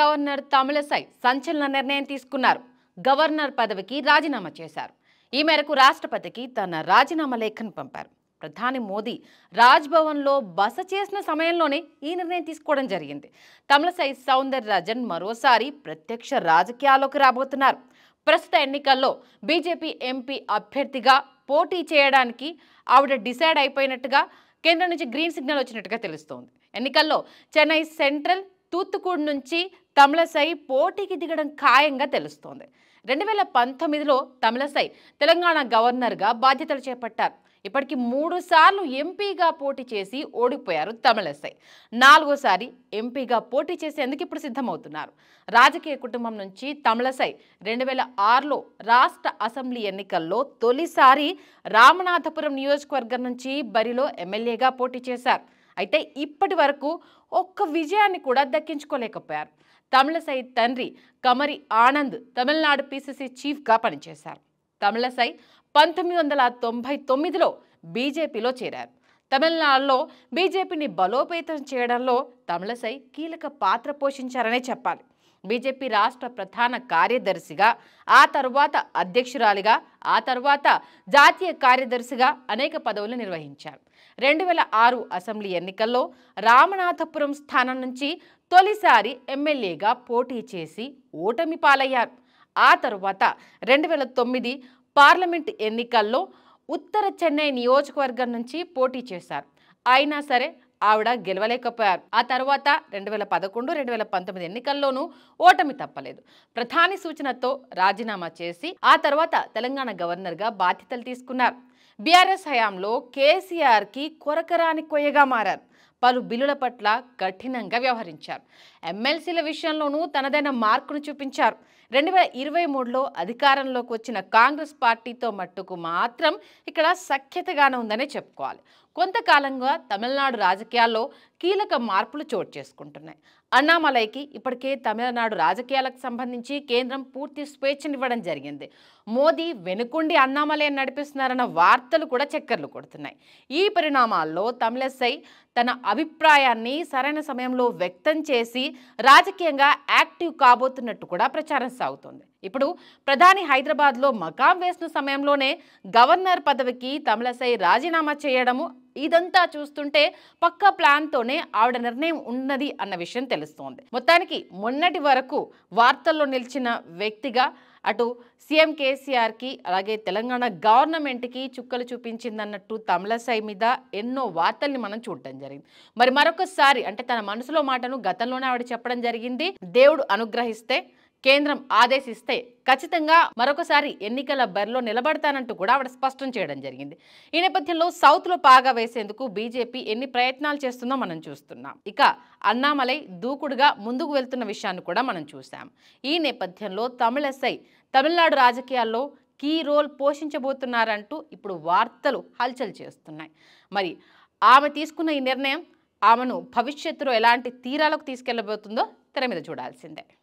governor Tamilisai సంచలన నిర్ణయం తీసుకున్నారు గవర్నర్ పదవికి రాజీనామా చేశారు ఈ మేరకు రాష్ట్రపతికి తన రాజీనామా లేఖను పంపారు ప్రధాని మోదీ రాజ్భవన్లో బస చేసిన సమయంలోనే ఈ నిర్ణయం తీసుకోవడం జరిగింది తమిళసై సౌందరరాజన్ మరోసారి ప్రత్యక్ష రాజకీయాల్లోకి రాబోతున్నారు ప్రస్తుత ఎన్నికల్లో బీజేపీ ఎంపీ అభ్యర్థిగా పోటీ చేయడానికి ఆవిడ డిసైడ్ అయిపోయినట్టుగా కేంద్రం నుంచి గ్రీన్ సిగ్నల్ వచ్చినట్టుగా తెలుస్తోంది ఎన్నికల్లో చెన్నై సెంట్రల్ తూత్తుకూడి నుంచి తమిళసై పోటీకి దిగడం ఖాయంగా తెలుస్తోంది రెండు వేల పంతొమ్మిదిలో తమిళసై తెలంగాణ గవర్నర్గా బాధ్యతలు చేపట్టారు ఇప్పటికి మూడు సార్లు ఎంపీగా పోటీ చేసి ఓడిపోయారు తమిళసై నాలుగోసారి ఎంపీగా పోటీ చేసేందుకు ఇప్పుడు సిద్ధమవుతున్నారు రాజకీయ కుటుంబం నుంచి తమిళసై రెండు వేల ఆరులో రాష్ట్ర అసెంబ్లీ ఎన్నికల్లో తొలిసారి రామనాథపురం నియోజకవర్గం నుంచి బరిలో ఎమ్మెల్యేగా పోటీ చేశారు అయితే ఇప్పటి వరకు ఒక్క విజయాన్ని కూడా దక్కించుకోలేకపోయారు సై తండ్రి కమరి ఆనంద్ తమిళనాడు పీసీసీ చీఫ్గా పనిచేశారు తమిళసై పంతొమ్మిది వందల తొంభై తొమ్మిదిలో బీజేపీలో చేరారు తమిళనాడులో బీజేపీని బలోపేతం చేయడంలో తమిళసై కీలక పాత్ర పోషించారనే చెప్పాలి బీజేపీ రాష్ట్ర ప్రధాన కార్యదర్శిగా ఆ తర్వాత అధ్యక్షురాలిగా ఆ తర్వాత జాతీయ కార్యదర్శిగా అనేక పదవులు నిర్వహించారు రెండు వేల ఆరు అసెంబ్లీ ఎన్నికల్లో రామనాథపురం స్థానం నుంచి తొలిసారి ఎమ్మెల్యేగా పోటీ చేసి ఓటమి పాలయ్యారు ఆ తరువాత రెండు వేల తొమ్మిది పార్లమెంట్ ఎన్నికల్లో ఉత్తర చెన్నై నియోజకవర్గం నుంచి పోటీ చేశారు అయినా సరే ఆవిడ గెలవలేకపోయారు ఆ తర్వాత రెండు వేల పదకొండు రెండు వేల పంతొమ్మిది ఎన్నికల్లోనూ ఓటమి తప్పలేదు ప్రధాని సూచనతో రాజీనామా చేసి ఆ తర్వాత తెలంగాణ గవర్నర్గా బాధ్యతలు తీసుకున్నారు బీఆర్ఎస్ హయాంలో కేసీఆర్కి కొరకరాని కొయ్యగా మారారు పలు బిల్లుల పట్ల కఠినంగా వ్యవహరించారు ఎమ్మెల్సీల విషయంలోనూ తనదైన మార్కును చూపించారు రెండు వేల ఇరవై మూడులో అధికారంలోకి వచ్చిన కాంగ్రెస్ పార్టీతో మట్టుకు మాత్రం ఇక్కడ సఖ్యతగానే ఉందనే చెప్పుకోవాలి కొంతకాలంగా తమిళనాడు రాజకీయాల్లో కీలక మార్పులు చోటు చేసుకుంటున్నాయి అన్నామలైకి ఇప్పటికే తమిళనాడు రాజకీయాలకు సంబంధించి కేంద్రం పూర్తి స్వేచ్ఛనివ్వడం జరిగింది మోదీ వెనుకుండి అన్నామలై నడిపిస్తున్నారన్న వార్తలు కూడా చక్కర్లు కొడుతున్నాయి ఈ పరిణామాల్లో తమిళసై తన అభిప్రాయాన్ని సరైన సమయంలో వ్యక్తం చేసి రాజకీయంగా యాక్టివ్ కాబోతున్నట్టు కూడా ప్రచారం సాగుతోంది ఇప్పుడు ప్రధాని హైదరాబాద్లో మకాం వేసిన సమయంలోనే గవర్నర్ పదవికి తమిళసై రాజీనామా చేయడము ఇదంతా చూస్తుంటే పక్క ప్లాన్తోనే ఆవిడ నిర్ణయం ఉన్నది అన్న విషయం తెలుస్తోంది మొత్తానికి మొన్నటి వరకు వార్తల్లో నిలిచిన వ్యక్తిగా అటు సీఎం కేసీఆర్కి అలాగే తెలంగాణ గవర్నమెంట్కి చుక్కలు చూపించిందన్నట్టు తమిళసాయి మీద ఎన్నో వార్తల్ని మనం చూడటం జరిగింది మరి మరొకసారి అంటే తన మనసులో మాటను గతంలోనే ఆవిడ చెప్పడం జరిగింది దేవుడు అనుగ్రహిస్తే కేంద్రం ఆదేశిస్తే ఖచ్చితంగా మరొకసారి ఎన్నికల బరిలో నిలబడతానంటూ కూడా ఆవిడ స్పష్టం చేయడం జరిగింది ఈ నేపథ్యంలో సౌత్లో పాగా వేసేందుకు బీజేపీ ఎన్ని ప్రయత్నాలు చేస్తుందో మనం చూస్తున్నాం ఇక అన్నామలై దూకుడుగా ముందుకు వెళ్తున్న విషయాన్ని కూడా మనం చూసాం ఈ నేపథ్యంలో తమిళ ఎస్ఐ తమిళనాడు రాజకీయాల్లో కీ రోల్ పోషించబోతున్నారంటూ ఇప్పుడు వార్తలు హల్చల్ చేస్తున్నాయి మరి ఆమె తీసుకున్న ఈ నిర్ణయం ఆమెను భవిష్యత్తులో ఎలాంటి తీరాలకు తీసుకెళ్లబోతుందో తెర మీద చూడాల్సిందే